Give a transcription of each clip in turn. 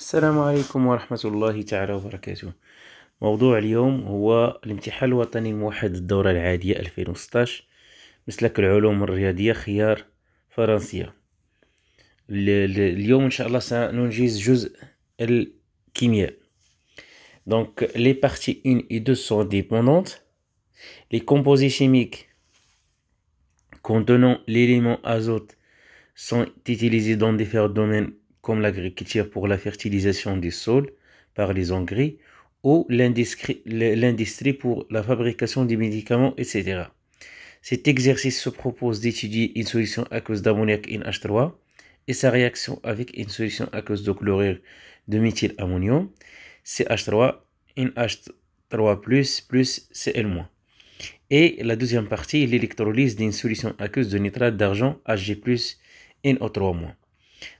السلام عليكم ورحمة الله تعالى وبركاته موضوع اليوم هو الامتحان الوطني الموحد الدورة العادية 2016 مسلك العلوم الرياضية خيار فرنسية اليوم ان شاء الله سننجز جزء الكيمياء دونك لي بارتي اون اي دو سون ديبوندونت لي كومبوزي كيميك كونتونون ليليمون ازوت sont utilisés dans différents domaines comme l'agriculture pour la fertilisation des sols par les engrais ou l'industrie pour la fabrication des médicaments, etc. Cet exercice se propose d'étudier une solution à cause d'ammoniac NH3 et sa réaction avec une solution à cause de chlorure de méthylammonium CH3, NH3+, Cl-. Et la deuxième partie, l'électrolyse d'une solution aqueuse de nitrate d'argent Hg+, NO3-.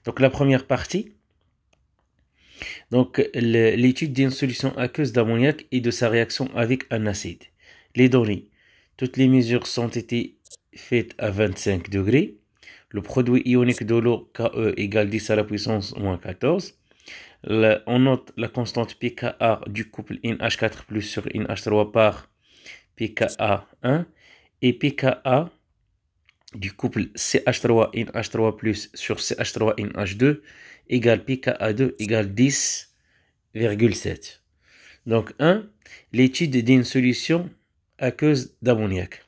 Donc la première partie, donc l'étude d'une solution aqueuse d'ammoniac et de sa réaction avec un acide. Les données. Toutes les mesures sont été faites à 25 degrés. Le produit ionique de l'eau KE égale 10 à la puissance moins 14. on note la constante pKa du couple NH4 plus sur NH3 par pKa1 et pKa du couple CH3NH3 plus sur CH3NH2 égale pKa2 égale 10,7. Donc 1. L'étude d'une solution aqueuse d'ammoniac.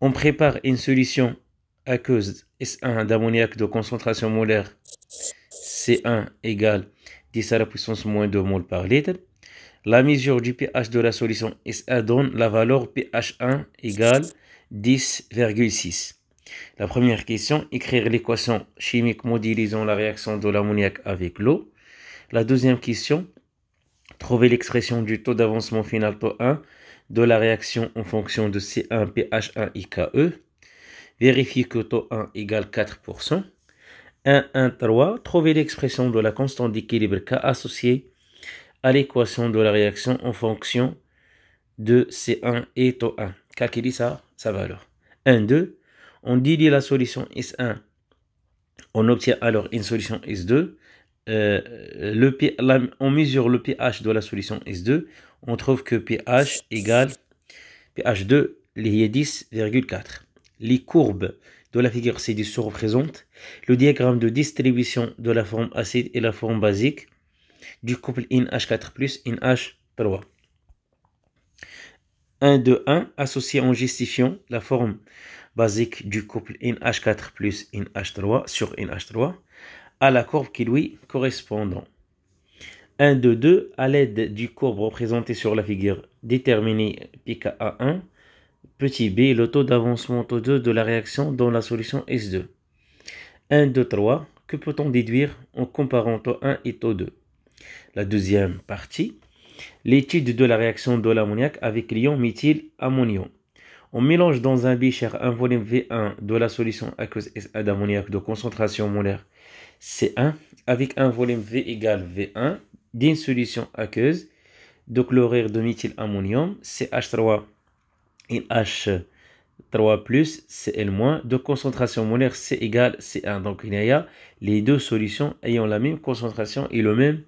On prépare une solution aqueuse S1 d'ammoniac de concentration molaire C1 égale 10 à la puissance moins 2 mol par litre. La mesure du pH de la solution S1 donne la valeur pH1 égale 10,6. La première question, écrire l'équation chimique modélisant la réaction de l'ammoniac avec l'eau. La deuxième question, trouver l'expression du taux d'avancement final taux 1 de la réaction en fonction de C1PH1IKE. Vérifier que taux 1 égale 4%. 1, 1, 3. Trouver l'expression de la constante d'équilibre K associée à l'équation de la réaction en fonction de C1 et taux 1. K qui ça, sa valeur. 1, 2 on dilue la solution S1, on obtient alors une solution S2. Euh, on mesure le pH de la solution S2, on trouve que pH égale pH2, lié 10,4. Les courbes de la figure c C10 se représentent le diagramme de distribution de la forme acide et la forme basique du couple nh 4 plus InH3. 1, 2, 1 associé en justifiant la forme basique du couple NH4 plus NH3 sur NH3 à la courbe qui lui correspondant. 1 2, 2 à l'aide du courbe représenté sur la figure déterminée pKa1, petit b, le taux d'avancement taux 2 de la réaction dans la solution S2. 1, 2, 3, que peut-on déduire en comparant taux 1 et taux 2 La deuxième partie, l'étude de la réaction de l'ammoniac avec l'ion méthyl ammonion. On mélange dans un bichère un volume V1 de la solution aqueuse d'ammoniac de concentration molaire C1 avec un volume V égale V1 d'une solution aqueuse de chlorure de méthylammonium CH3 et H3 plus Cl- de concentration molaire C égale C1. Donc il y a les deux solutions ayant la même concentration et le même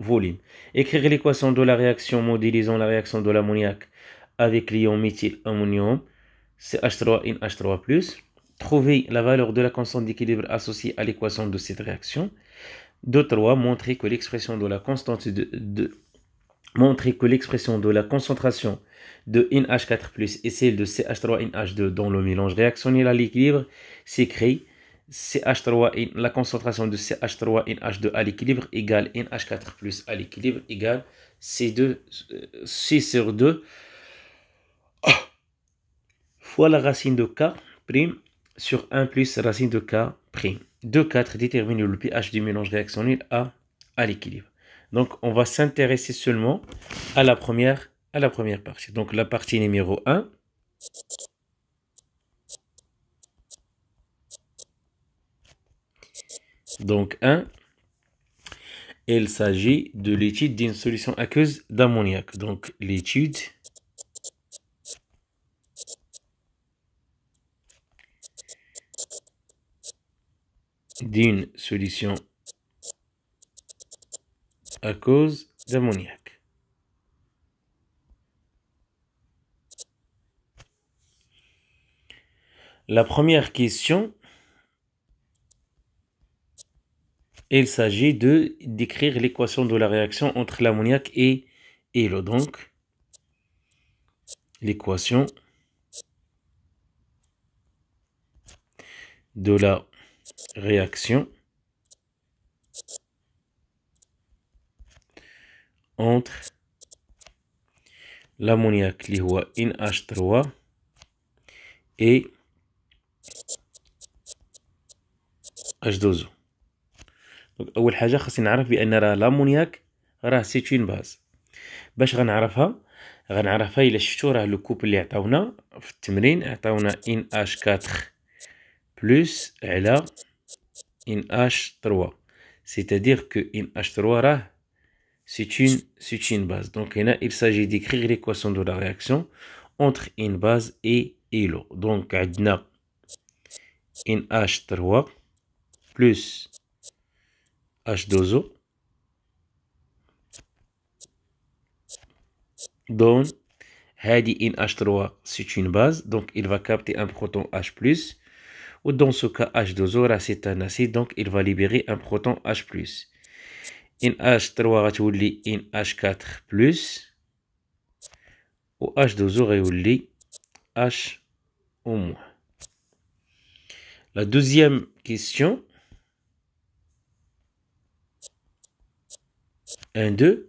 volume. Écrire l'équation de la réaction modélisant la réaction de l'ammoniac avec l'ion méthyl, ammonium, CH3NH3+, trouver la valeur de la constante d'équilibre associée à l'équation de cette réaction. De 3, montrer que l'expression de la constante de, montrer que l'expression de la concentration de NH4+, et celle de CH3NH2 dans le mélange réactionnel à l'équilibre s'écrit CH3, la concentration de CH3NH2 à l'équilibre égale NH4+, à l'équilibre égale C2, euh, C sur 2 ah. fois la racine de k' sur 1 plus racine de k'. 2, 4 détermine le pH du mélange réactionnel à, à l'équilibre. Donc, on va s'intéresser seulement à la, première, à la première partie. Donc, la partie numéro 1. Donc 1, il s'agit de l'étude d'une solution aqueuse d'ammoniac. Donc l'étude d'une solution à cause d'ammoniac. La première question, il s'agit de décrire l'équation de la réaction entre l'ammoniac et, et l'eau. Donc, l'équation de la réaction entre l'ammoniac اللي هو NH3 et H2O دونك اول حاجه خاصني نعرف بان راه الامونياك راه سيت اون باز باش غنعرفها غنعرفها الا شفتو راه لو كوب اللي عطاونا في التمرين عطاونا ان اش 4 plus a in H3. C'est-à-dire que in H3 c'est une, c'est une base. Donc il s'agit d'écrire l'équation de la réaction entre une base et l'eau. Donc, on a in H3 plus H2O donc Hadi in H3, c'est une base, donc il va capter un proton H+, ou dans ce cas H2O c'est un acide donc il va libérer un proton H+. h 3 un h 4 ou H2O غيولي H au moins. La deuxième question 1 2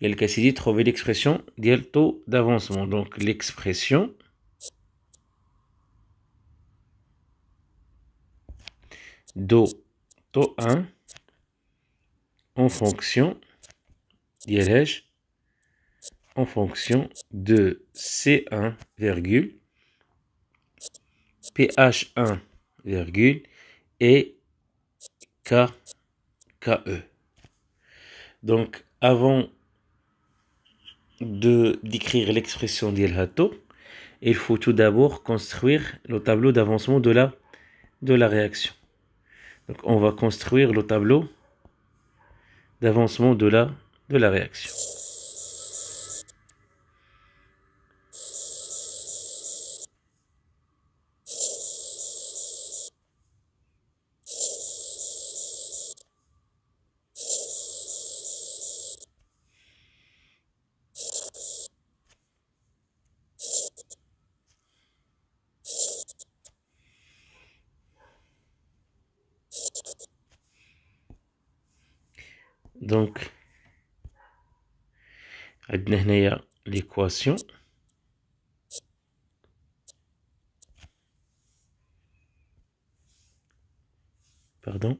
il a le cas dit trouver l'expression taux d'avancement donc l'expression Do, To 1 en fonction, en fonction de C1, virgule, PH1, virgule, et K, KE. Donc, avant de d'écrire l'expression d'Ilhato, il faut tout d'abord construire le tableau d'avancement de la réaction. Donc on va construire le tableau d'avancement de la, de la réaction. Pardon.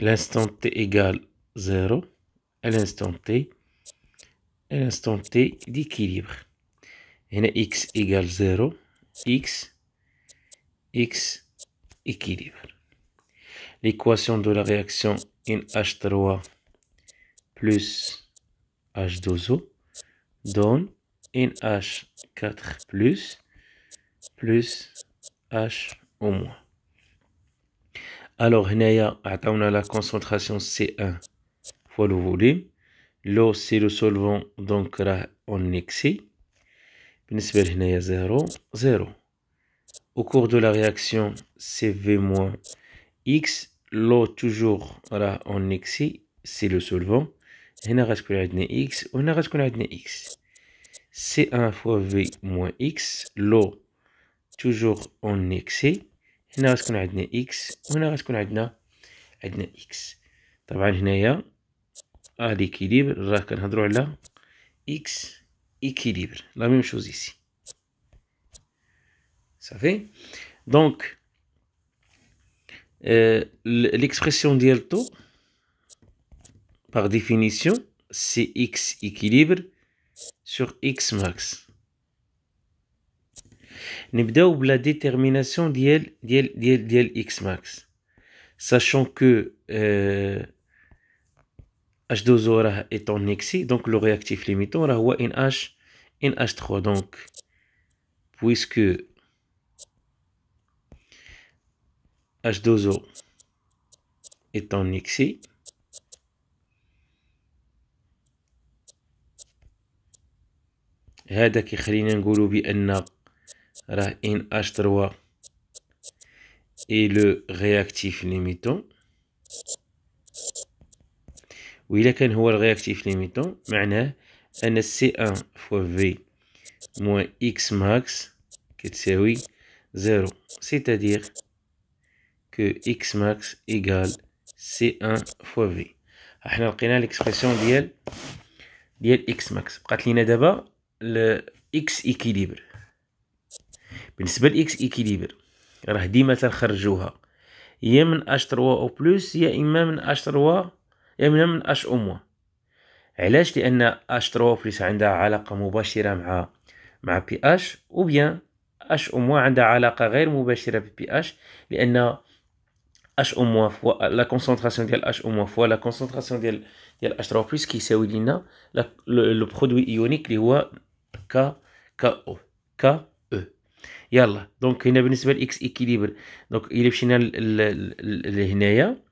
L'instant t égale 0 à l'instant t et l'instant t d'équilibre. Et x égale 0 x x L'équation de la réaction NH3 plus H2O donne NH4 plus plus H au moins. Alors, on a la concentration C1 fois le volume. L'eau, c'est le solvant, donc on excès. 0 au cours de la réaction CV-X, l'eau toujours en excès, c'est le solvant. هنا غتكون عندنا X وهنا غتكون عندنا X. C1 fois V moins X, l'eau toujours en excès. هنا غتكون عندنا X وهنا غتكون عندنا عندنا X. طبعا هنايا اليكيليبر راه كنهضروا على X équilibre. La même chose ici fait Donc, euh, l'expression d'yelto par définition, c'est x équilibre sur x max. pas la détermination d'iel d'iel x max. Sachant que H2O euh, est en excès donc le réactif limitant, on a H, H3. Donc, puisque H2O est en XI. هذا كيخلينا نقولوا بان راه ان اش 3 اي لو رياكتيف ليميتون و الا كان هو الرياكتيف ليميتون معناه ان سي 1 فوا في موان اكس ماكس كتساوي زيرو سيتادير que x max égale c1 fois v ah, احنا لقينا ليكسبرسيون ديال ديال x ماكس بقات لينا دابا x equilibre بالنسبه لاكس ايكيليبر راه ديما تنخرجوها يا من h 3 او بلس يا اما من h 3 يا اما من h او موان علاش لان اش 3 بلس عندها علاقه مباشره مع مع بي اش او بيان اش او موان عندها علاقه غير مباشره ببي اش لان اش او موان فوا لا كونسونطراسيون ديال اش او موان فوا لا كونسونطراسيون ديال ديال اش 3 بلس كيساوي لينا لو برودوي ايونيك اللي هو كا كا او كا او يلا دونك هنا بالنسبه لاكس ايكيليبر دونك الا مشينا لهنايا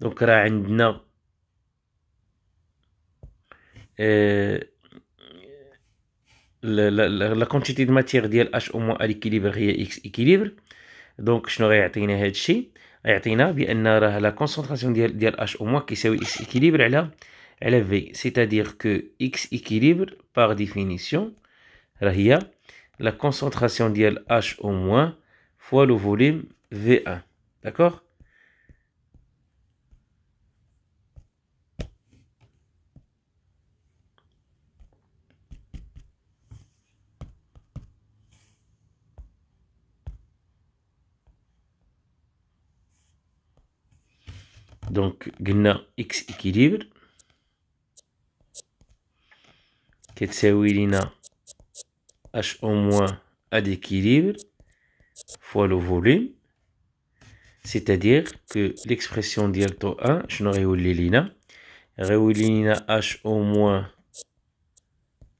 دونك راه عندنا لا كونتيتي دو ماتيغ ديال اش او موان ليكيليبر هي اكس ايكيليبر دونك شنو غيعطينا هادشي la concentration de H au moins, qui est X équilibre, V. C'est-à-dire que X équilibre, par définition, la concentration de H au moins fois le volume V1. D'accord donc gna x équilibre ketsewilina h au moins a l'équilibre fois le volume c'est à dire que l'expression l'alto 1 je n'aurai ou l'élina réoulina h au moins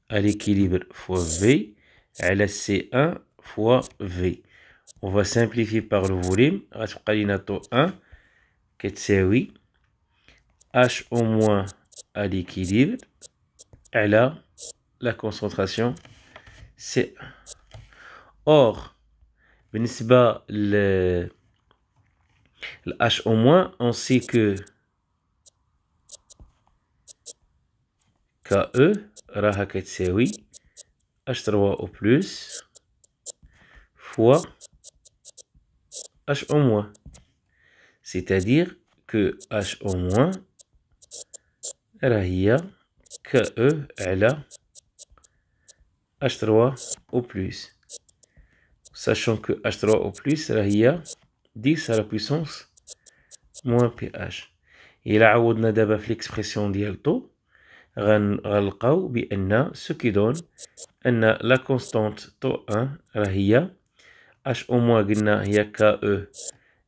à l'équilibre fois v sur c1 fois v on va simplifier par le volume 1 oui H au moins à l'équilibre a la concentration C Or, pas le H au moins, on sait que KE راها oui, H3 au plus fois H au moins. C'est-à-dire que H au moins, Rahia, KE, la H3 o plus. Sachant que H3 au plus, Rahia, 10 à la puissance moins pH. Et là, on دابا في l'expression ديال taux. ce qui donne la constante to 1 rahia. h au moins قلنا ke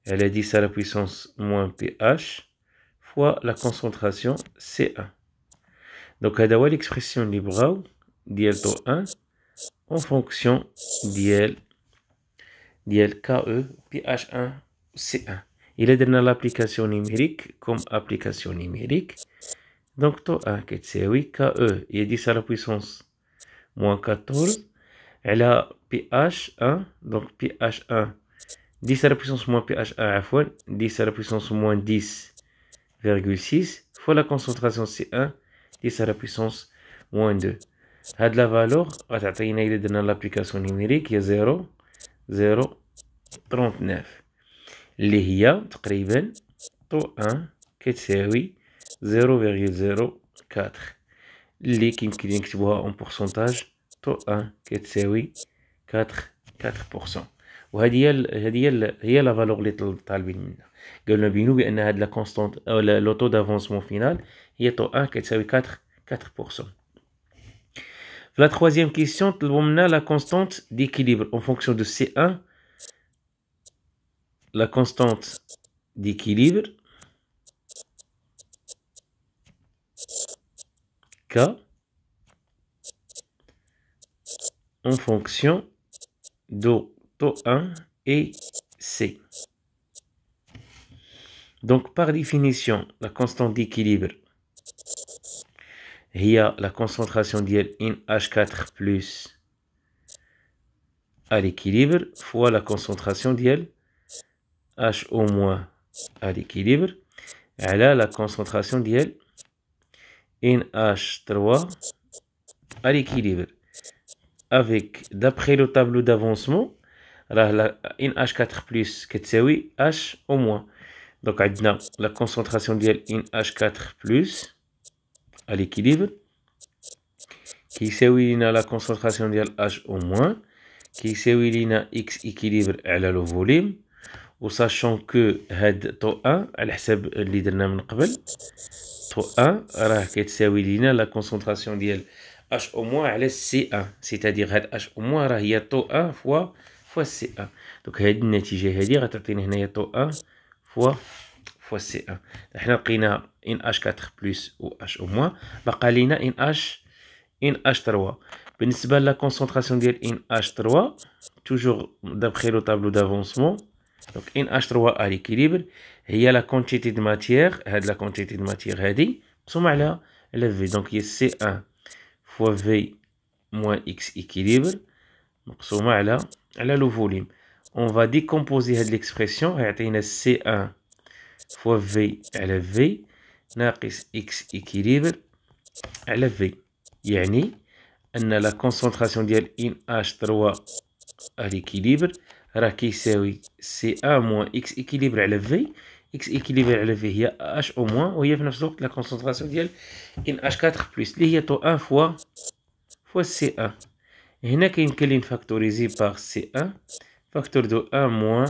elle est 10 à la puissance moins pH fois la concentration C1. Donc, elle a l'expression libre d'IL 1 en fonction d'IL KE pH1 C1. Il est dans l'application numérique comme application numérique. Donc, to 1, c oui, KE, il est 10 à la puissance moins 14. Elle a pH1, donc pH1 10 à la puissance moins pH à la fois, 10 à la puissance moins 10,6 fois la concentration C1, 10 à la puissance moins 2. Had la valeur, il est dans l'application numérique, il est a 0, 0, 39. Les IA, Triven, To 1, 0,04. Les qui Kidin, en pourcentage, To 1, 4%. وهذه هي la valeur فالور اللي طالبين منا قالوا بينو la constante d'avancement كونستانت final لوطو دافونسمون فينال 1 4 4% La troisième question, la constante d'équilibre en fonction de C1. La constante d'équilibre. K. En fonction d'eau. 1 et C. Donc, par définition, la constante d'équilibre, il y a la concentration h 4 plus à l'équilibre fois la concentration H au moins à l'équilibre. Elle a la concentration in h 3 à l'équilibre. Avec, d'après le tableau d'avancement, alors la InH4+ qui est égale à H au moins donc à une la concentration dielle InH4+ à l'équilibre qui est égale à la concentration dielle H au moins qui est égale à x équilibre à le volume sachant que Had tau 1 à l'heb le dernier nous avons tau 1 alors qui est égale à la concentration dielle H au moins à l'heb Ca c'est à dire Had H au moins à l'heure y a tau 1 fois فوا سي ان دوك هاد النتيجة هادي غتعطيني هنايا طو ان فوا فوا سي ان حنا لقينا إن أش كاتر بلوس و أش أو موان بقى لينا إن أش إن أش تروا بالنسبة لا كونسونطراسيون ديال إن أش تروا توجور دابخي لو طابلو دافونسمون دونك إن أش تروا أ ليكيليبر هي لا كونتيتي د ماتيير هاد لا كونتيتي د ماتيير هادي مقسومة على على في دونك هي سي أن فوا في موان إكس إكيليبر مقسومة على le volume. On va décomposer l'expression. C1 fois V à la V. X équilibre à la V. la la la concentration de NH3 à l'équilibre راه C1 moins X équilibre élevé. V X équilibre la V a H au moins Ou il la concentration de h NH4 plus. y a 1 fois C1 il y a une colonne factorisée par C1, facteur de 1 moins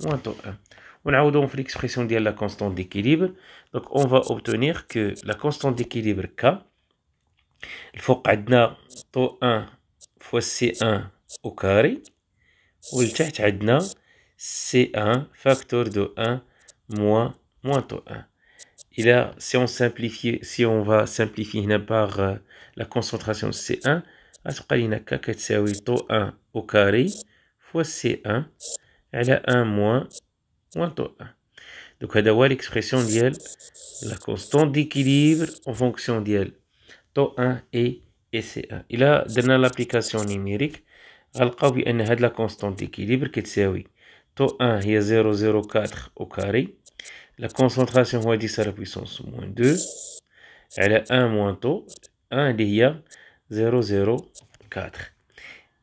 moins 1. On a donc l'expression de la constante d'équilibre. Donc, on va obtenir que la constante d'équilibre K, il faut qu'Adna, 1 fois C1 au carré, ou il faut qu'Adna, C1, facteur de 1 moins 1. Et là, si on va simplifier par euh, la concentration C1, K, cest à 1 au carré fois C1. Elle la 1 moins moins taux 1. Donc, c'est l'expression de la constante d'équilibre en fonction de L. Taux 1 et C1. Et là, dans l'application numérique, on a la constante d'équilibre qui est à 1 0,04 au carré. La concentration va 10 à la puissance moins 2. Elle est 1 moins taux 1, DIA. زيرو زيرو كاتر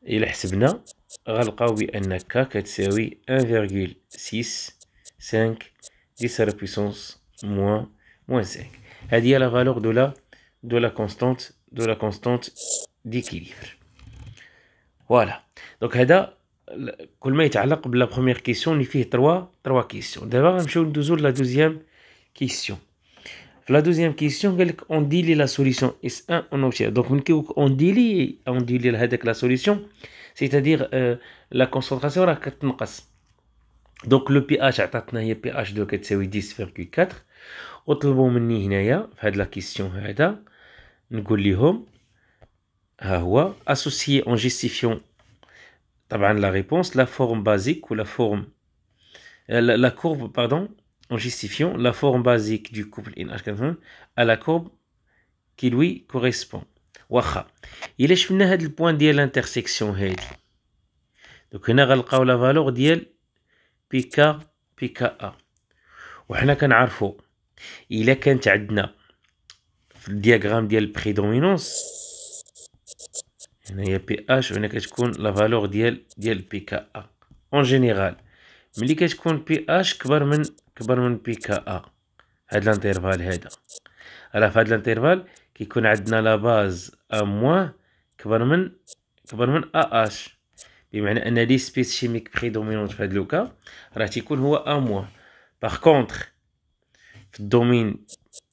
إلا حسبنا غنلقاو بأن كا كتساوي ان فيرغول سيس سانك ديس على بويسونس موان موان سانك هادي هي لا فالور دو لا دو لا كونستونت دو لا كونستونت ديكيليبر فوالا دونك هذا كل ما يتعلق بلا بخوميييغ كيسيون اللي فيه تروا تروا كيسيون دابا غنمشيو ندوزو لا دوزيام كيسيون La deuxième question, on dit la solution. S1, en obtient. Donc, on dit on la solution, c'est-à-dire la concentration la Donc, le pH, à le pH de 10,4. On On dans la question. On va associé en justifiant la réponse, la forme basique ou la forme. la courbe, pardon, en justifiant la forme basique du couple in h à la courbe qui lui correspond. Waha. Il est chemin le point de l'intersection. Donc, on a la valeur de PK, PKA. On a un arfo. Il a un Le diagramme de prédominance. Il y a PH, on a la valeur de PKA. En général. ملي كتكون بي اش كبر من كبر من بي كا ا هاد الانترفال هذا راه في هاد الانترفال كيكون عندنا لا باز ا موان كبر من كبر من ا اش بمعنى ان لي سبيس شيميك بريدومينونت في هاد لوكا راه تيكون هو ا موان باغ كونطخ في الدومين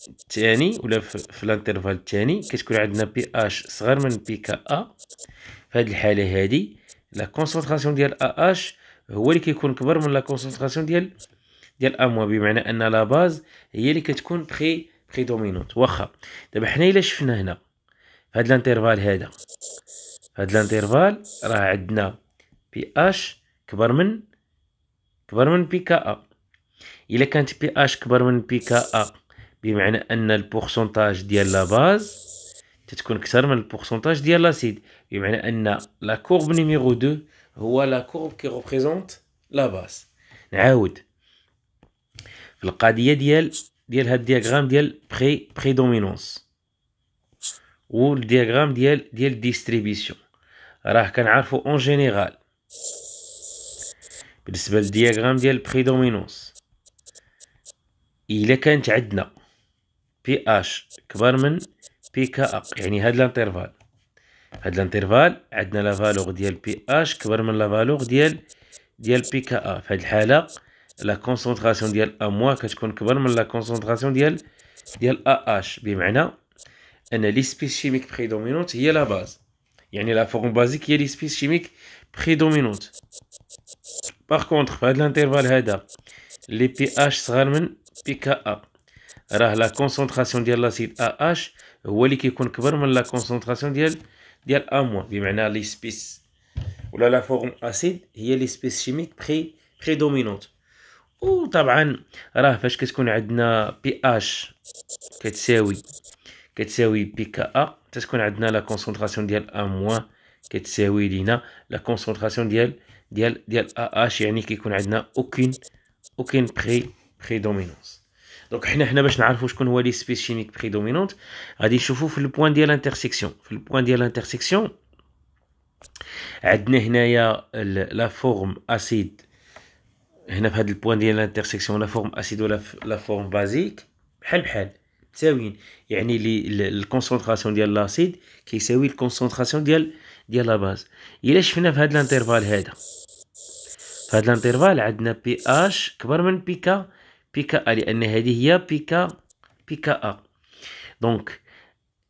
الثاني ولا في, في الانترفال الثاني كتكون عندنا بي اش صغر من بي كا ا في هاد الحاله هادي لا كونسونطراسيون ديال ا اش هو اللي كيكون كبر من لا كونسونطراسيون ديال ديال اموا بمعنى ان لا باز هي اللي كتكون بري بري دومينونت واخا دابا حنا الا شفنا هنا فهاد هاد الانترفال هذا فهاد الانترفال راه عندنا بي اش كبر من كبر من بي كا ا الا كانت بي اش كبر من بي كا ا بمعنى ان البورسونتاج ديال لا باز تتكون اكثر من البورسونتاج ديال لاسيد بمعنى ان لا كورب نيميرو 2 هو لا كورب كي غوبريزونت لا باس نعاود في القضيه ديال ديال هاد الدياغرام ديال بري و الدياغرام ديال ديال ديستريبيسيون راه كنعرفو اون جينيرال بالنسبه للدياغرام ديال دومينونس الا كانت عندنا بي اش كبر من بي كا يعني هاد الانترفال هاد الانترفال عندنا لا لافالوغ ديال بي اش كبر من لا لافالوغ ديال ديال بي كا ا فهاد الحاله لا كونسونطراسيون ديال ا موا كتكون كبر من لا كونسونطراسيون ديال ديال ا اش بمعنى ان لي سبيس شيميك بريدومينونت هي لا باز يعني لا فورم بازيك هي لي سبيس شيميك بريدومينونت باغ كونطخ فهاد هاد الانترفال هذا لي بي اش صغار من بي كا ا راه لا كونسونطراسيون ديال لاسيد ا اش هو اللي كيكون كبر من لا كونسونطراسيون ديال ديال أ بمعنى لي سبيس ولا لا فورم اسيد هي لي سبيس شيميك بري دومينونت وطبعا راه فاش كتكون عندنا بي اش كتساوي كتساوي بي كا ا تتكون عندنا لا كونسونطراسيون ديال ا موان كتساوي لينا لا كونسونطراسيون ديال ديال ديال ا اش يعني كيكون عندنا اوكين اوكين بري دومينونس دونك حنا حنا باش نعرفوا شكون هو لي سبيس شيميك بريدومينونت غادي نشوفوا في البوان ديال الانترسيكسيون في البوان ديال الانترسيكسيون عندنا هنايا لا فورم اسيد هنا في هذا البوان ديال الانترسيكسيون لا فورم اسيد ولا لا فورم بازيك بحال بحال متساويين يعني لي الكونسونطراسيون ديال لاسيد كيساوي الكونسونطراسيون ديال ديال لا باز الا شفنا في هذا الانترفال هذا في هذا الانترفال عندنا بي اش كبر من بي كا بيكا أ آه، لأن هذه هي بيكا بيكا أ آه. دونك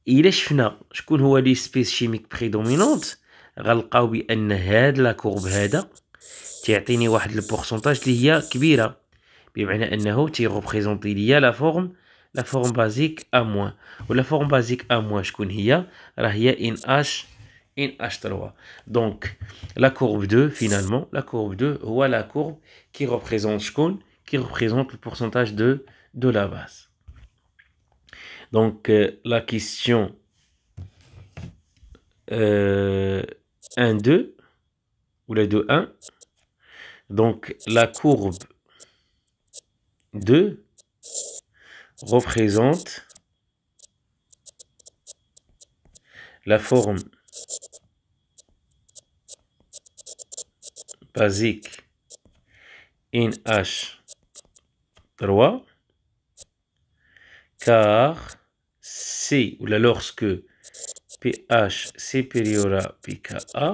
إلا شفنا شكون هو لي سبيس شيميك بريدومينونت غنلقاو بأن هاد لا كورب هذا تيعطيني واحد البورسونتاج اللي هي كبيرة بمعنى أنه ريبريزونتي ليا لا فورم لا فورم بازيك أ موان ولا فورم بازيك أ موان شكون هي راه هي إن أش ان اش 3 دونك لا كورب 2, فينالمون لا كورب 2, هو لا كورب كي ريبريزونت شكون qui représente le pourcentage de, de la base. Donc, euh, la question euh, 1, 2, ou la 2, 1. Donc, la courbe 2 représente la forme basique in H 3 car C, ou lorsque PH supérieur à PKA,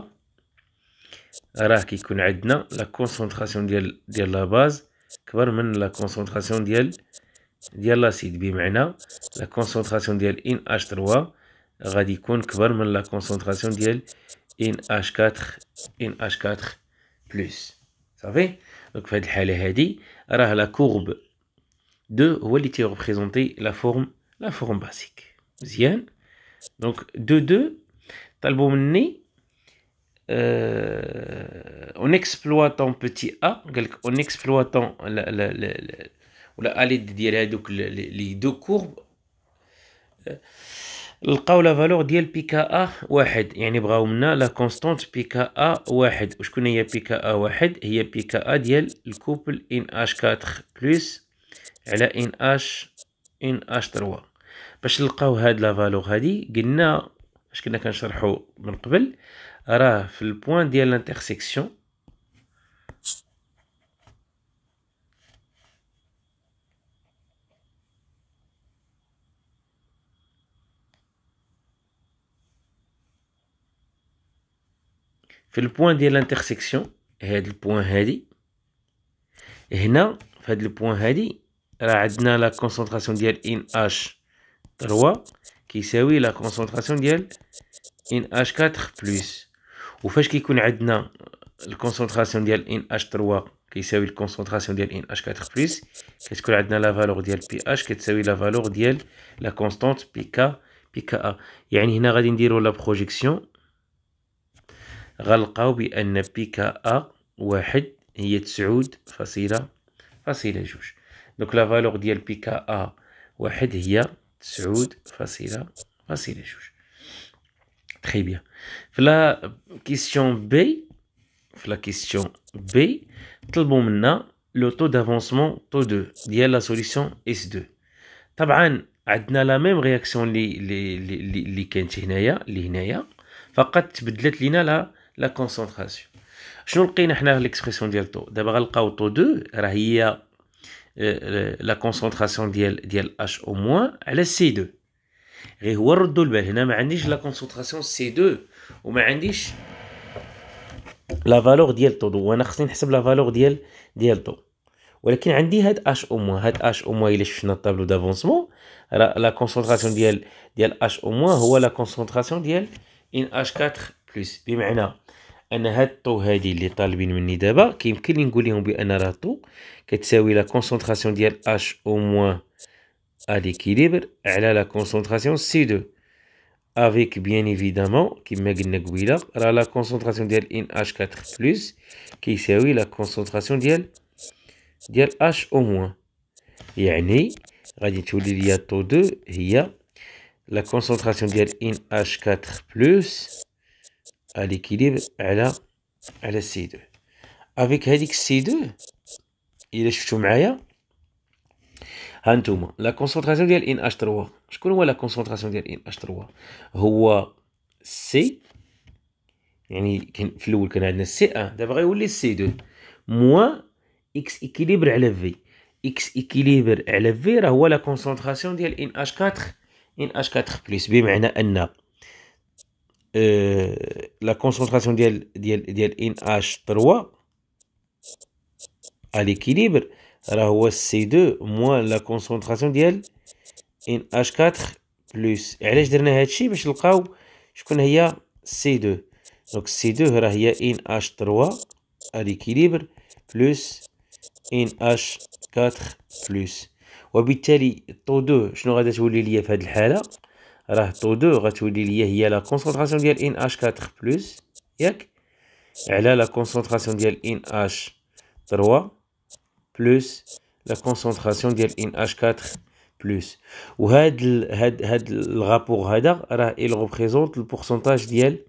qui connaît la concentration de la base, que la concentration de l'acide, la concentration de NH3, radicon la concentration de NH4, NH4 plus. Vous savez Donc, fait la courbe de où représenter la forme, la forme basique. Donc, 2, deux, on exploite euh, en exploitant petit a, en exploitant la, la, la, les deux courbes, euh, le la la ديال de كا ا واحد يعني بغاو منا pka كونستانت La constante وشكون هي pka 4 على ان اش ان اش 3 باش نلقاو هاد لا فالور هادي قلنا اش كنا كنشرحو من قبل راه في البوان ديال الانترسيكسيون في البوان ديال الانترسيكسيون هاد البوان هادي هنا في هاد البوان هادي راه عندنا لا كونسونطراسيون ديال ان اش 3 كيساوي لا كونسونطراسيون ديال ان اش 4 بلس وفاش كيكون عندنا الكونسونطراسيون ديال ان اش 3 كيساوي الكونسونطراسيون ديال ان اش 4 بلس كتكون عندنا لا فالور ديال بي اش كتساوي لا فالور ديال لا كونستانت بي كا بي كا ا يعني هنا غادي نديرو لا بروجيكسيون غنلقاو بان بي كا ا واحد هي تسعود فاصله فاصله جوج دونك لا فالور ديال بي كا ا واحد هي تسعود فاصلة فاصلة جوج تخي بيان في لا كيستيون بي في لا كيستيون بي طلبوا منا لو طو دافونسمون طو دو ديال لا سوليسيون اس دو طبعا عندنا لا ميم رياكسيون لي لي لي كانت هنايا لي هنايا فقط تبدلت لينا لا لا كونسونطراسيون شنو لقينا حنا الاكسبريسيون ديال طو دابا غنلقاو طو دو راه هي Euh, euh, la concentration de H au moins, est C2. Et c'est ce que je veux Je la concentration C2 est la valeur de H au moins. Et je veux dire que c'est H au moins. C'est H au moins. Il est sur notre tableau d'avancement. La concentration de H au moins est la concentration de H4. Et maintenant, انا هاد الطو هادي اللي طالبين مني دابا كيمكن لي نقول لهم بان راه الطو كتساوي لا كونسونطراسيون ديال اش او موان ا ليكيليبر على لا كونسونطراسيون سي 2 افيك بيان ايفيدامون كيما قلنا قبيله راه لا كونسونطراسيون ديال ان اش 4 بلس كيساوي لا كونسونطراسيون ديال ديال اش او موان يعني غادي تولي ليا طو 2 هي لا كونسونطراسيون ديال ان اش 4 بلس ليكيليبر على على سي دو افيك هذيك سي دو الا شفتو معايا هانتوما لا كونسونطراسيون ديال ان اش 3 شكون هو لا كونسونطراسيون ديال ان اش 3 هو سي يعني كان في الاول كان عندنا سي 1 دابا غيولي سي 2 موا اكس اكيليبر على في اكس اكيليبر على في راه هو لا كونسونطراسيون ديال ان اش 4 ان اش 4 بلس بمعنى ان لا كونسونطراسيون ديال ديال ديال ان اش 3 على ليكيليبر راه هو سي 2 موان لا كونسونطراسيون ديال ان اش 4 بلس علاش درنا هادشي باش نلقاو شكون هي سي 2 دونك سي 2 راه هي ان اش 3 على ليكيليبر بلس ان اش 4 بلس وبالتالي طو 2 شنو غادا تولي ليا في هذه الحاله راه طو دو غتولي ليا هي لا كونسونطراسيون ديال ان اش 4 بلس ياك على لا كونسونطراسيون ديال ان اش 3 بلس لا كونسونطراسيون ديال ان اش 4 بلس وهاد ال هاد هاد الغابور هذا راه اي ريبريزونط البورسونتاج ديال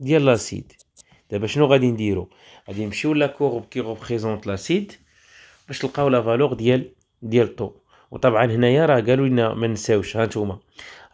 ديال لاسيد دابا شنو غادي نديرو غادي نمشيو لا كورب كي ريبريزونط لاسيد باش نلقاو لا فالور ديال ديال طو وطبعا هنايا راه قالوا لنا ما نساوش ها نتوما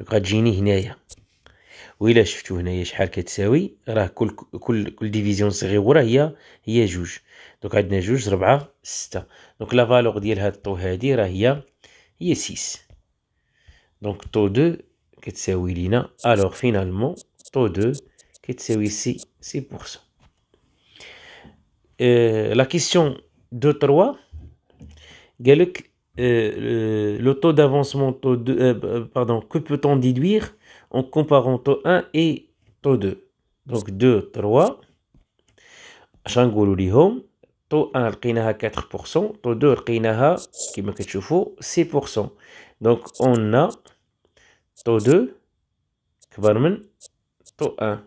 دوكا تجيني هنايا وإلا شفتو هنايا شحال كتساوي راه كل كل كل ديفيزيون صغيره هي هي جوج دونك عندنا جوج ربعة ستة دونك لا فالور ديال هاد الطو هادي راه هي هي سيس دونك طو دو كتساوي لينا الوغ فينالمون طو دو كتساوي سي سي بورسون أه، لا كيستيون دو تروا قالك Euh, le taux d'avancement, euh, euh, pardon, que peut-on déduire en comparant taux 1 et taux 2 Donc 2, 3, taux 1 لقيناها 4% taux 2 6% donc on a taux 2 taux 1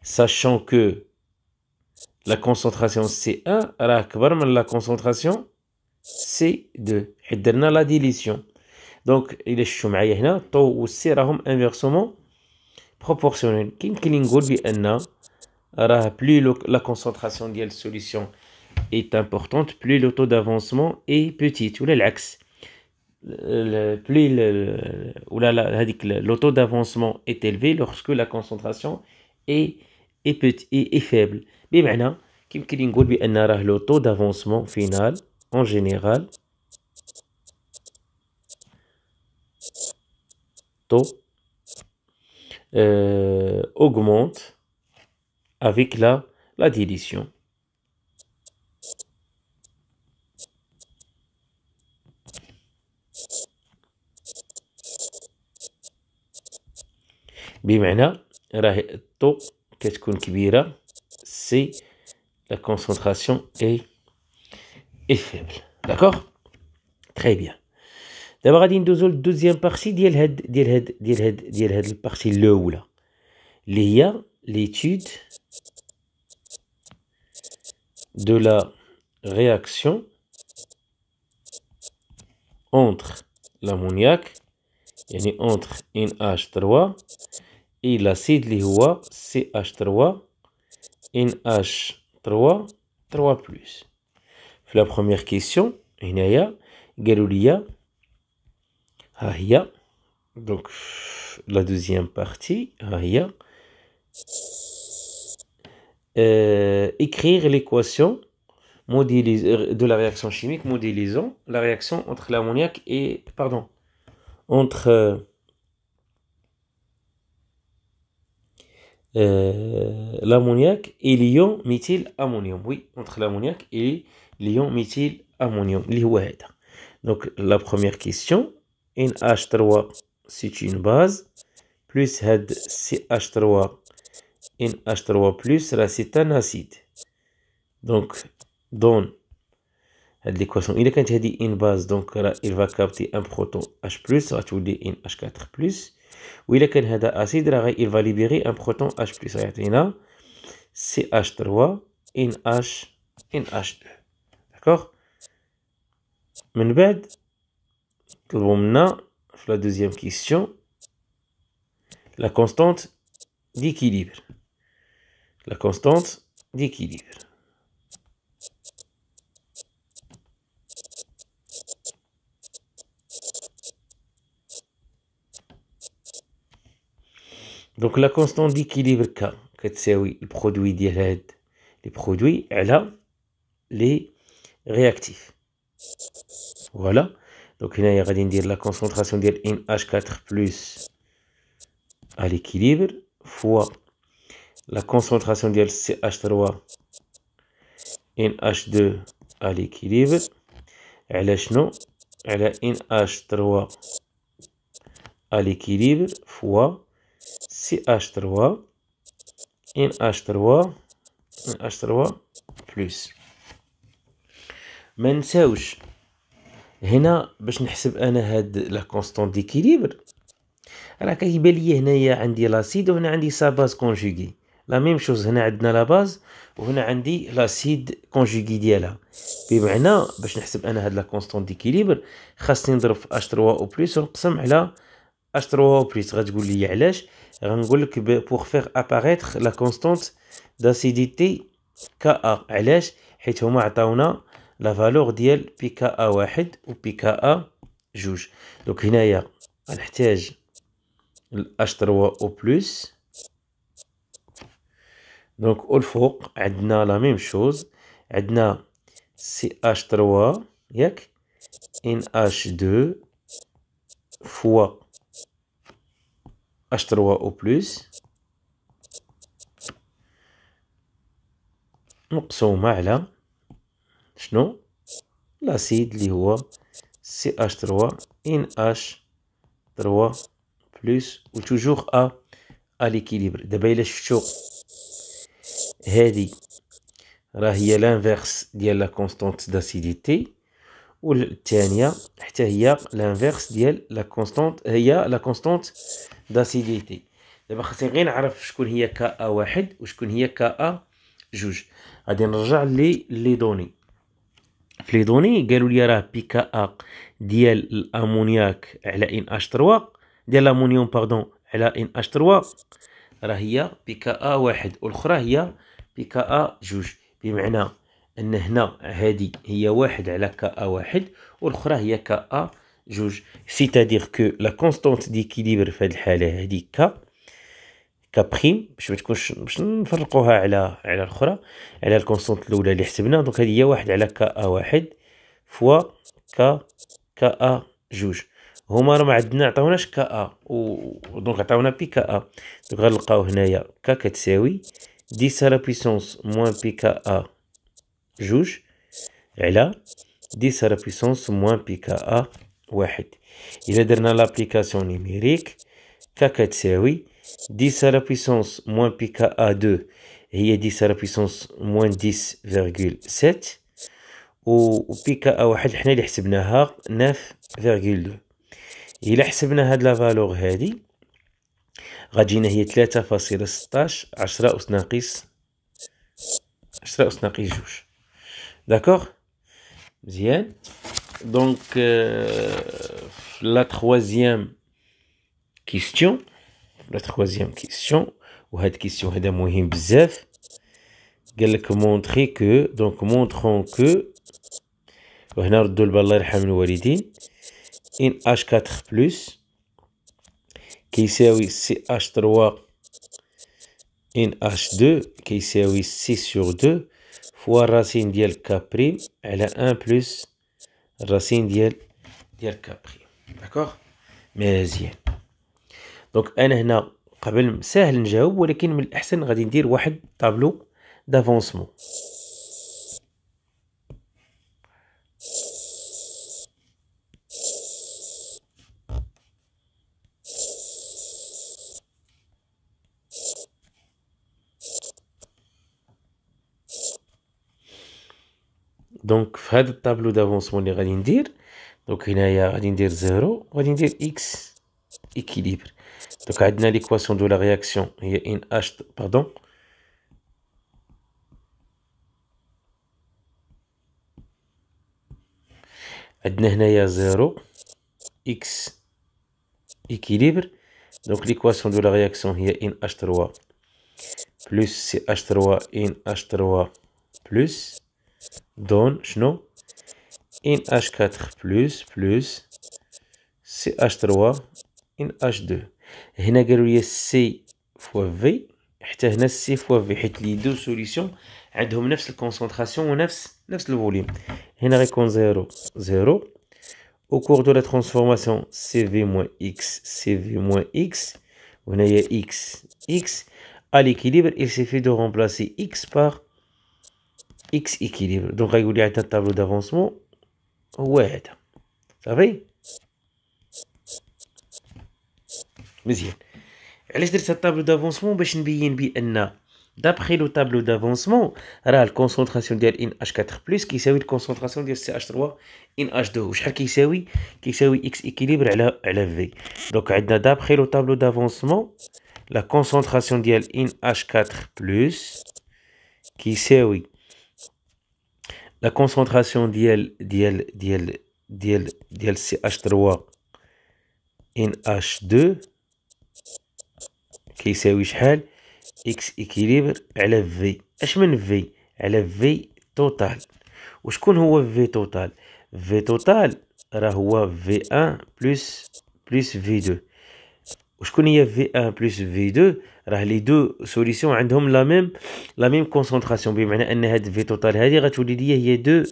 sachant que la concentration C1 à la concentration C2 dernière la dilution. Donc il est chou معايا هنا طو و سي راهم انفيرسومون بروبورسيونيل. يمكن لي نقول plus la concentration de la solution est importante, plus le taux d'avancement est petit ou l'axe plus le ou la le taux d'avancement est élevé lorsque la concentration est est petit et faible. mais maintenant qui نقول بان راه le taux d'avancement final en général Euh, augmente avec la la dilution. Mais qu'est-ce qu'on c'est la concentration est faible. D'accord? Très bien. D'abord, il y a deuxième partie de cette partie le Il y l'étude de la réaction entre l'ammoniaque, entre NH3 et l'acide, qui est CH3, NH3, 3+. Dans la première question, il y a une donc, la deuxième partie, Aria. Euh, écrire l'équation euh, de la réaction chimique modélisant la réaction entre l'ammoniac et. Pardon. Entre. Euh, l'ammoniac et l'ion méthyl ammonium. Oui, entre l'ammoniac et l'ion méthyl ammonium. Donc la première question, une H3 c'est une base plus had CH3 in H3 plus c'est un acide donc donne l'équation il est dit une base donc il va capter un proton H plus غتولي in H4 plus ou il un acide il va libérer un proton H plus CH3 in H H2 d'accord sur la deuxième question, la constante d'équilibre. La constante d'équilibre. Donc la constante d'équilibre K, oui, le produit direct les produits, elle a les réactifs. Voilà. Donc il y a la concentration de NH4 plus à l'équilibre fois la concentration de CH3 NH2 à l'équilibre. على elle على NH3 à l'équilibre fois CH3 NH3 NH3 plus ما نساوش هنا باش نحسب انا هاد لا كونستون ديكيليبر راه كيبان ليا هنايا عندي لاسيد وهنا عندي سا باز كونجوغي لا ميم شوز هنا عندنا لا باز وهنا عندي لاسيد كونجوغي ديالها بمعنى باش نحسب انا هاد لا كونستون ديكيليبر خاصني نضرب في اش 3 او بليس ونقسم على اش 3 او بليس غتقول لي علاش غنقول لك بوغ فيغ اباريتر لا كونستونت داسيديتي كا ا علاش حيت هما عطاونا لا فالور ديال بي كا ا واحد و بي كا ا جوج دونك هنايا غنحتاج ال اش تروا او بلوس دونك او الفوق عندنا لا ميم شوز عندنا سي اش تروا ياك ان اش دو فوا اش تروا او بلوس مقسومه على Non, l'acide, est ch 3 nh 3 plus, ou toujours à l'équilibre. De bêle, je l'inverse de la constante d'acidité, ou le l'inverse de la constante d'acidité. Je constante d'acidité. فليضوني قالوا لي راه بيكا ديال الامونياك على ان اش 3 ديال الامونيوم باردون على ان اش 3 راه هي بيكا واحد والاخرى هي بيكا ا جوج بمعنى ان هنا هذه هي واحد على كا ا واحد والاخرى هي كا ا جوج سيتادير كو لا كونستانت ديكيليبر في هذه الحاله هذه كا كبخيم باش ما تكونش باش نفرقوها على على الاخرى على الكونستونت الاولى اللي حسبنا دونك هذه هي واحد على كا واحد فوا كا كا جوج هما راه ما عندنا عطاوناش كا و دونك عطاونا بي كا دونك غنلقاو هنايا كا كتساوي دي على بيسونس موان بي كا جوج على دي على بيسونس موان بي كا واحد الا درنا لابليكاسيون نيميريك كا كتساوي 10 à la puissance moins pi k à 2 هي 10 à la puissance moins 10,7 Ou pi k à 1 حنا اللي حسبناها 9,2 الا حسبنا هاد لا فالور هادي غتجينا هي 3.16 10 اس ناقص 10 اس ناقص 2 داكوغ مزيان دونك لا 3 كيستيون La troisième question, ou cette question est de Mohim Bzèf, qui que, donc montrons que, pour l'heure de l'heure de l'heure, H4, qui sert H3, in H2, qui sert 6 sur 2, fois la racine diel prime, elle 1 plus la racine diel prime. D'accord Mais, دونك انا هنا قبل ساهل نجاوب ولكن من الاحسن غادي ندير واحد طابلو دافونسمون دونك في هذا الطابلو دافونسمون اللي غادي ندير دونك هنايا غادي ندير زيرو وغادي ندير اكس اكيليبر Donc, on l'équation de la réaction. Il y une H, pardon. عندنا 0 x équilibre. Donc l'équation de la réaction est h 3 plus CH3 h 3 plus donne une h 4 plus plus CH3 h 2 v قالوا لي سي V. في حتى هنا سي فوا في حيت لي دو سوليسيون عندهم نفس الكونسنتراسيون ونفس au cours de la transformation CV-X, CV-X, on a X, X, à l'équilibre, il suffit de remplacer X par X équilibre. Donc, régulièrement, un table d'avancement, ouais, Monsieur. table d'avancement, D'après le tableau d'avancement, la concentration de nh h 4 qui c'est la concentration de ch 3 nh 2 ou qui sait oui, qui sait x équilibre sur est Donc, d'après le tableau d'avancement, la concentration de nh h 4 qui sait oui, la concentration de L1CH3, 3 nh 2 كيساوي شحال اكس اكيليبر على في اش من في على في توتال وشكون هو في توتال في توتال راه هو في ان بلس بلس في دو وشكون هي في ان بلس في دو راه لي دو سوليسيون عندهم لا ميم لا ميم كونسونطراسيون بمعنى ان هاد في توتال هادي غتولي ليا هي دو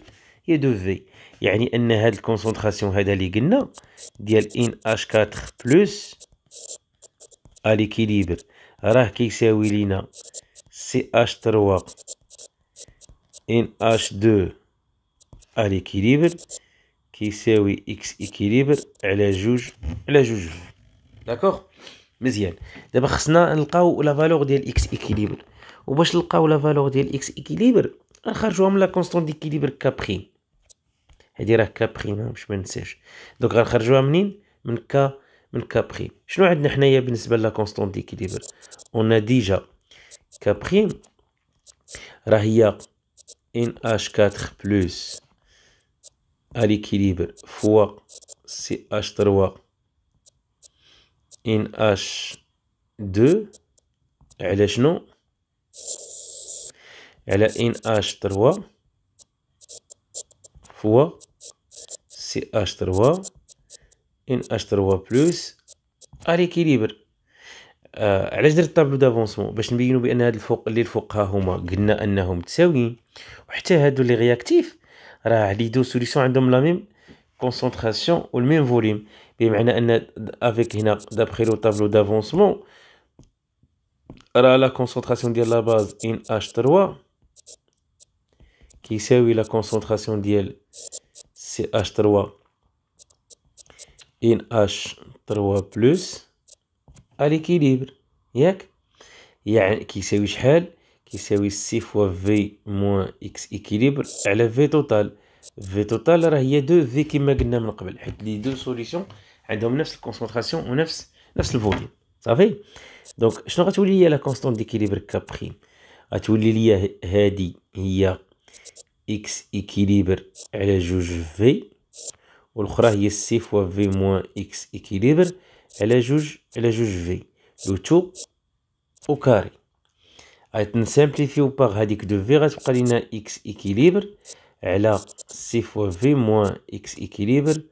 هي دو في يعني ان هاد الكونسونطراسيون هذا اللي قلنا ديال ان اش 4 بلس اليكيليبر راه كيساوي لينا سي اش 3 ان اش 2 اليكيليبر كيساوي اكس ايكيليبر على جوج على جوج داكوغ مزيان دابا خصنا نلقاو لا فالور ديال اكس ايكيليبر وباش نلقاو لا فالور ديال اكس ايكيليبر غنخرجوها من لا كونستون ديكيليبر كابريم هادي راه كابريم باش ما ننساش دونك غنخرجوها منين من كا من بخيم شنو عندنا حنايا بالنسبه لا كونستون ديكيليبر اون ديجا كا راه هي ان اش 4 بلس فوا سي اش تروا 3 اش 2 على شنو علي ان تروا NH3 سي اش 3 اون اش 3 بلس ا ليكيليبر آه علاش درت طابلو دافونسمون باش نبينو بان هاد الفوق اللي الفوق ها هما قلنا انهم متساويين وحتى هادو لي رياكتيف راه لي دو سوليسيون عندهم لا ميم كونسونطراسيون الميم فوليم بمعنى ان افيك هنا دابخي لو طابلو دافونسمون راه لا كونسونطراسيون ديال لا باز ان اش 3 كيساوي لا كونسونطراسيون ديال سي اش 3 ان اش 3 بلس اليكيليبر ياك يعني كيساوي شحال كيساوي سي فوا في موان اكس اكيليبر على في توتال في توتال راه هي دو في كيما قلنا من قبل حيت لي دو سوليسيون عندهم نفس الكونسونطراسيون ونفس نفس الفوليوم صافي دونك شنو غتولي هي لا كونستون ديكيليبر كابريم غتولي ليا هادي هي اكس اكيليبر على جوج في والاخرى هي سي فوا في موان اكس ايكيليبر على جوج على جوج في لو تو او كاري غنسامبليفيو باغ هاديك دو في غتبقى لينا اكس ايكيليبر على سي فوا في موان اكس ايكيليبر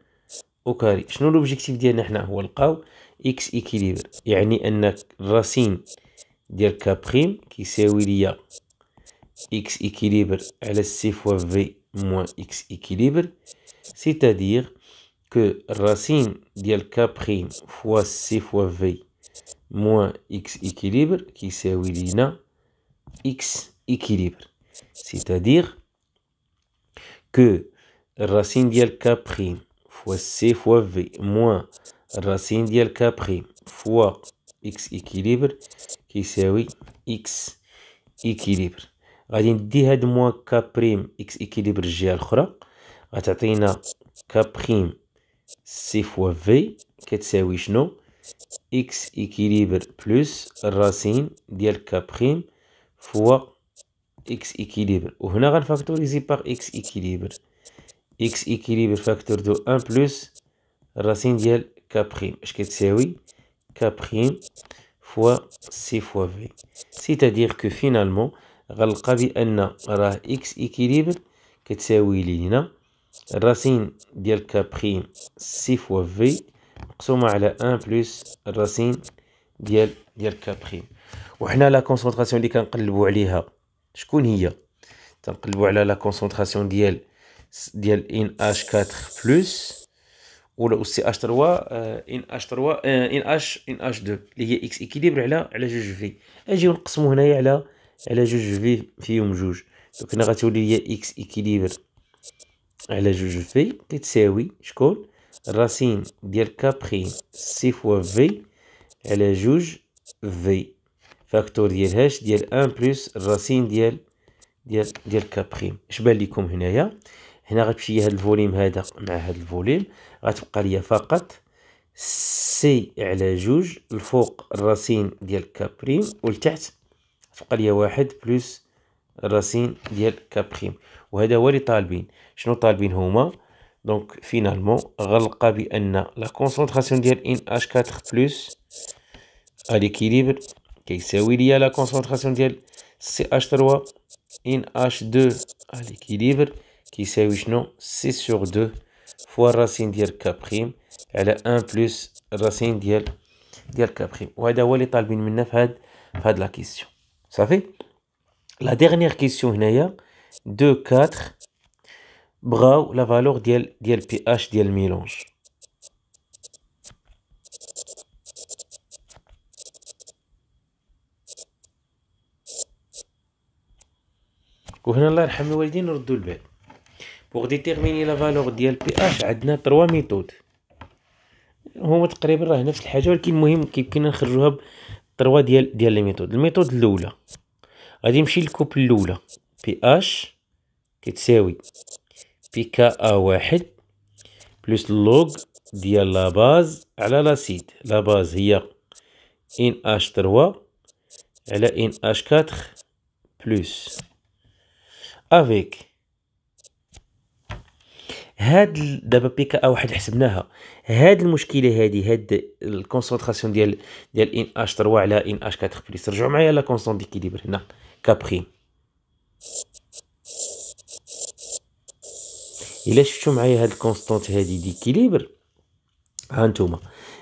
او كاري شنو لوبجيكتيف ديالنا حنا هو نلقاو اكس ايكيليبر يعني ان الراسين ديال كا بخيم كيساوي ليا اكس ايكيليبر على سي فوا في موان اكس ايكيليبر C'est-à-dire que racine k prime fois C fois V moins X équilibre qui s'équivaut à X équilibre. C'est-à-dire que racine k prime fois C fois V moins racine k prime fois X équilibre qui oui X équilibre. غادي ندي هاد موان moins x équilibre g غتعطينا كابخيم سي فوا في كتساوي شنو اكس ايكيليبر بلوس الراسين ديال كابخيم فوا اكس ايكيليبر وهنا غنفاكتوريزي باغ اكس ايكيليبر اكس ايكيليبر فاكتور دو ان بلوس الراسين ديال كابخيم اش كتساوي كابخيم فوا سي فوا في سيتادير كو فينالمون غنلقى بان راه اكس ايكيليبر كتساوي لينا الراسين ديال كابخيم سي فوا في مقسومة على ان بلوس الراسين ديال ديال كابخيم وحنا لا كونسونطراسيون لي كنقلبو عليها شكون هي تنقلبو على لا كونسونطراسيون ديال ديال ان اش كاتر بلوس ولا سي اش تروا ان اش تروا ان اش ان اش دو لي هي اكس اكيليبر على على جوج في اجي نقسمو هنايا على على جوج في فيهم جوج دونك هنا غتولي هي اكس اكيليبر على جوج في كتساوي شكون الراسين ديال كابخي سي فوا في على جوج في فاكتور ديال هاش ديال ان بلس الراسين ديال ديال ديال كابخي اش بان ليكم هنايا هنا غتمشي هاد الفوليم هذا مع هاد الفوليم غتبقى ليا فقط سي على جوج الفوق الراسين ديال كابريم والتحت تبقى ليا واحد بلس الراسين ديال كابريم وهذا هو اللي طالبين donc finalement. la concentration in H plus à l'équilibre qui sait où il y a la concentration CH 3 in H 2 à l'équilibre qui sait où non c'est sur 2 fois racine cap elle est un plus racine de ce que la question. Ça fait la dernière question 2, 4. بغاو لا فالور ديال ديال بي اش ديال الميلونج وهنا الله يرحم الوالدين نردو البال بوغ ديتيرميني لا فالور ديال بي اش عندنا 3 ميثود هما تقريبا راه نفس الحاجه ولكن المهم كيمكن نخرجوها 3 ديال ديال لي ميثود الميثود الاولى غادي نمشي للكوبل الاولى بي اش كتساوي في ا واحد بلس لوغ ديال لاباز على لاسيد لاباز هي ان اش تروا على ان اش كاتر بلس افيك هاد دابا بيكا ا واحد حسبناها هاد المشكله هادي هاد الكونسونطراسيون ديال ديال ان اش 3 على ان اش 4 بلس رجعوا معايا لا كونستون ديكيليبر هنا كابخيم الا شفتوا معايا هاد الكونستانت هادي ديكيليبر ها نتوما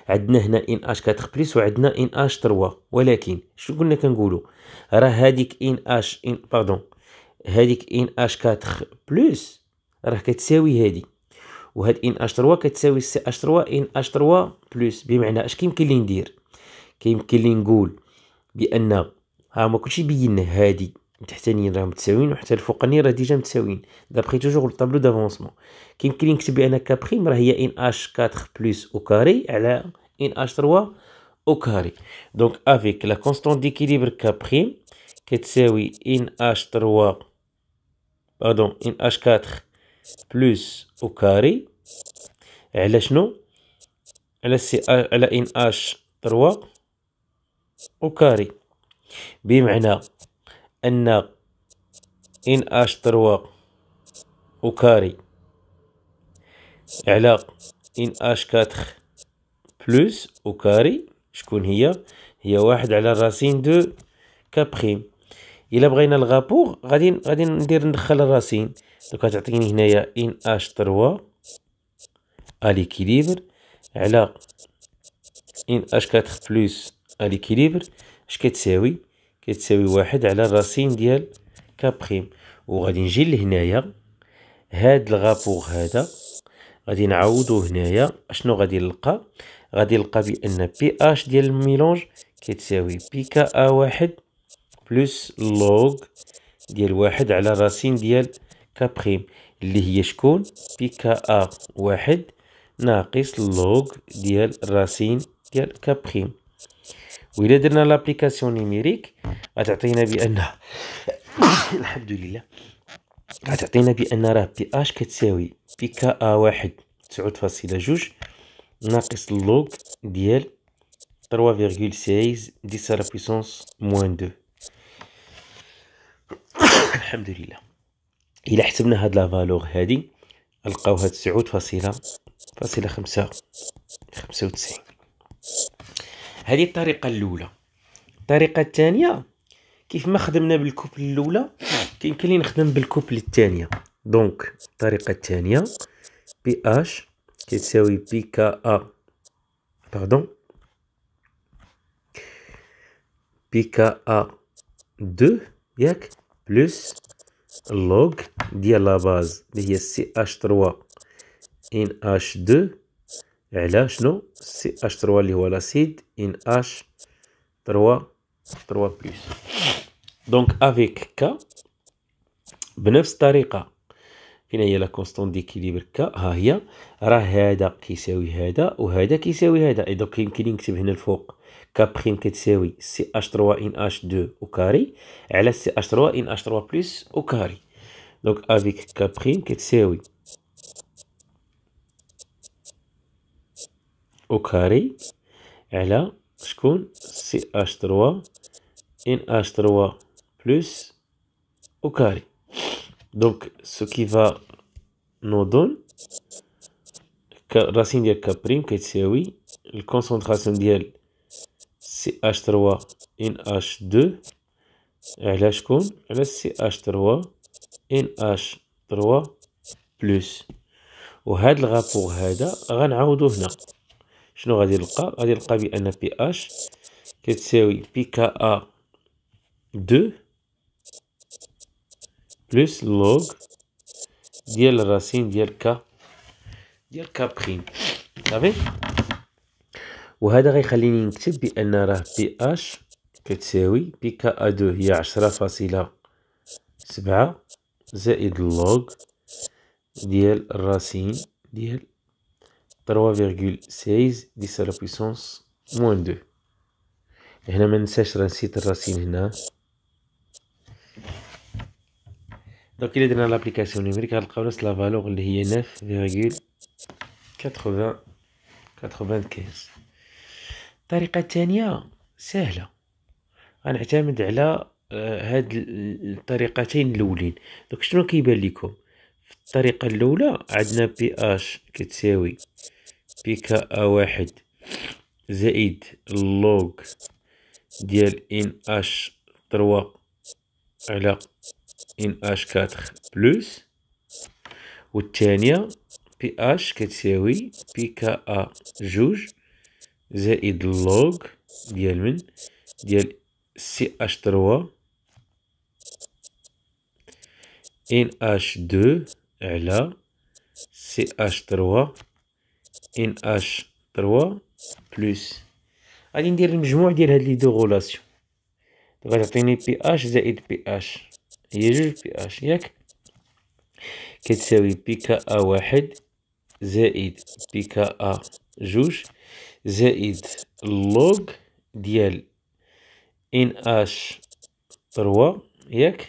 عندنا هنا ان اش 4 بلس وعندنا ان اش 3 ولكن شنو قلنا كنقولوا راه هذيك ان اش ان باردون هذيك ان اش 4 بلس راه كتساوي هذه وهاد ان اش 3 كتساوي سي اش 3 ان اش 3 بلس بمعنى اش كيمكن لي ندير كيمكن لي نقول بان ها ما كلشي بينا هادي تحتانيين راهم متساويين وحتى الفوقانيين راه ديجا متساويين دابخي توجور الطابلو دافونسمون كيمكن نكتب بان بخيم راه هي ان اش 4 بلس او كاري على ان اش 3 او كاري دونك افيك لا كونستون ديكيليبر بخيم كتساوي ان اش 3 باردون ان اش 4 بلس او كاري على شنو على سي على ان اش 3 او كاري بمعنى أن إن اش تروا وكاري على إن اش كاتخ بلوس وكاري شكون هي هي واحد على الراسين دو كابخيم الا بغينا الغابور غادي غادي ندير ندخل الراسين دوك تعطيني هنايا ان اش تروا اليكيليبر على ان اش 4 بلوس اليكيليبر اش كتساوي كتساوي واحد على الراسين ديال كابخيم وغادي نجي لهنايا هاد الغابوغ هذا غادي نعوضو هنايا اشنو غادي نلقى غادي نلقى بان بي اش ديال الميلونج كتساوي بي كا ا واحد بلس لوغ ديال واحد على راسين ديال كابخيم اللي هي شكون بي كا ا واحد ناقص لوغ ديال راسين ديال كابخيم وإذا درنا لابليكاسيون نيميريك غتعطينا بأن الحمد لله غتعطينا بأن راه بي اش كتساوي بي كا ا واحد تسعود فاصلة جوج ناقص اللوغ ديال تروا سايز ديس على بويسونس موان دو الحمد لله الا حسبنا هاد لا هادي نلقاوها تسعود فاصلة فاصلة خمسة خمسة وتسعين هذه الطريقه الاولى الطريقه الثانيه كيف ما خدمنا بالكوبل الاولى كيمكن لي نخدم بالكوبل الثانيه دونك الطريقه الثانيه بي اش كتساوي بي كا ا إيه. باردون بي كا ا إيه. دو ياك بلوس لوغ ديال لا باز اللي هي سي اش 3 ان اش 2 على شنو سي اش 3 اللي هو لاسيد ان اش 3 3 بلس دونك افيك ك بنفس الطريقه فين هي لا كونستون ديكيليبر ك ها هي راه هذا كيساوي هذا وهذا كيساوي هذا اي دونك يمكن نكتب هنا الفوق ك بريم كتساوي سي اش 3 ان اش 2 وكاري على سي اش 3 ان اش 3 بلس وكاري دونك افيك ك بريم كتساوي او كاري على شكون سي اش تروا ان اش تروا بلس او كاري دونك سو كي فا نو دون الراسين ديال كابريم كتساوي الكونسونطراسيون ديال سي اش تروا ان اش دو على شكون على سي اش تروا ان اش تروا بلس وهذا الغابور هذا غنعاودو هنا شنو غادي نلقى غادي نلقى بان بي اش كتساوي بي كا ا 2 بلس لوغ ديال الراسين ديال كا ديال كا بخيم صافي وهذا غيخليني نكتب بان راه بي اش كتساوي بي كا ا 2 هي عشرة فاصلة سبعة زائد لوغ ديال الراسين ديال 3,16 10 على بويسونس موان 2 هنا ما ننساش راه نسيت الراسين هنا دونك الا درنا لابليكاسيون نيميريك غنلقاو نفس لا فالور اللي هي 9,95 الطريقه الثانيه سهله غنعتمد على هاد الطريقتين الاولين دونك شنو كيبان لكم في الطريقه الاولى عندنا بي اش كتساوي كا واحد زائد اللوج ديال ان اش تروا على ان اش كاتر بلوس والثانية بي اش كتساوي بي كا ا جوج زائد اللوغ ديال من ديال سي اش تروا ان اش دو على سي اش تروا ان اش 3 بلس غادي ندير المجموع ديال هاد لي دو غولاسيون دابا تعطيني بي اش زائد بي اش هي جوج بي اش ياك كتساوي بي كا ا واحد زائد بي كا ا جوج زائد اللوغ ديال ان اش 3 ياك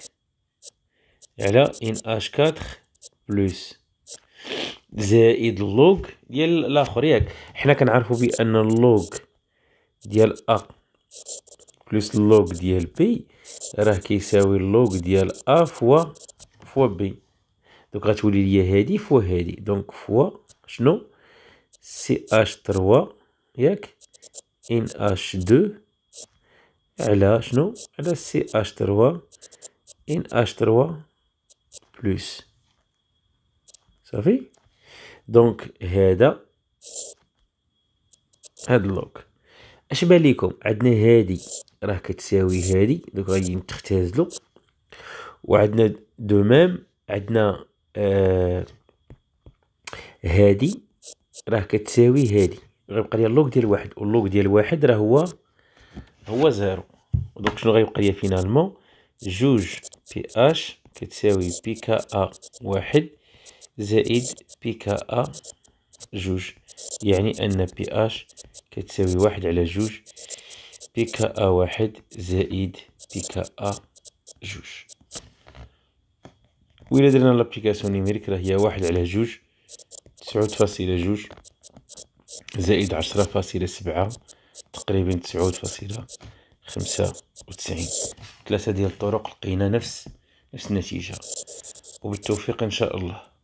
على ان اش 4 بلس زائد اللوغ ديال الاخر ياك حنا كنعرفوا بان اللوغ ديال ا بلس اللوغ ديال بي راه كيساوي اللوغ ديال ا فوا فوا بي دونك غتولي ليا هادي فوا هادي دونك فوا شنو سي اش 3 ياك ان اش 2 على شنو على سي اش 3 ان اش 3 بلس صافي دونك هذا هاد اللوك اش باليكم عندنا هادي راه كتساوي هادي دوك غادي تختازلو وعندنا دو ميم عندنا آه هادي راه كتساوي هادي غيبقى لي اللوك ديال واحد واللوك ديال واحد راه هو هو زيرو دونك شنو غيبقى لي فينالمون جوج بي اش كتساوي بي كا ا واحد زائد بي كا أ جوج يعني أن بي أش كتساوي واحد على جوج بي كا أ واحد زائد بي كا أ جوج الى درنا لابليكاسيون نيميريك راه هي واحد على جوج تسعود فاصلة جوج زائد عشرة فاصلة سبعة تقريبا تسعود فاصلة خمسة وتسعين ثلاثة ديال الطرق لقينا نفس نفس النتيجة وبالتوفيق إن شاء الله